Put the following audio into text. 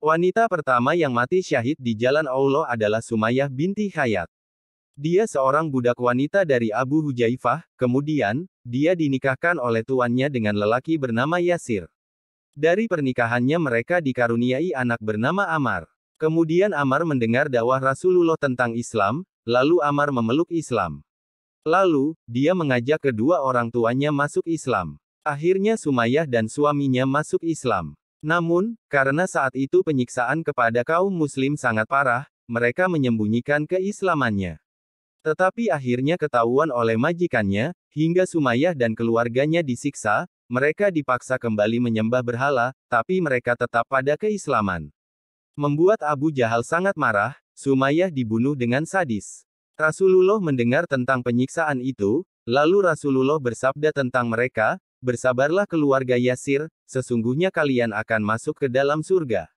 Wanita pertama yang mati syahid di jalan Allah adalah Sumayyah binti Khayyat. Dia seorang budak wanita dari Abu Hujaifah, kemudian, dia dinikahkan oleh tuannya dengan lelaki bernama Yasir. Dari pernikahannya mereka dikaruniai anak bernama Amar. Kemudian Amar mendengar dakwah Rasulullah tentang Islam, lalu Amar memeluk Islam. Lalu, dia mengajak kedua orang tuanya masuk Islam. Akhirnya Sumayyah dan suaminya masuk Islam. Namun, karena saat itu penyiksaan kepada kaum muslim sangat parah, mereka menyembunyikan keislamannya. Tetapi akhirnya ketahuan oleh majikannya, hingga Sumayyah dan keluarganya disiksa, mereka dipaksa kembali menyembah berhala, tapi mereka tetap pada keislaman. Membuat Abu Jahal sangat marah, Sumayyah dibunuh dengan sadis. Rasulullah mendengar tentang penyiksaan itu, lalu Rasulullah bersabda tentang mereka, Bersabarlah keluarga Yasir, sesungguhnya kalian akan masuk ke dalam surga.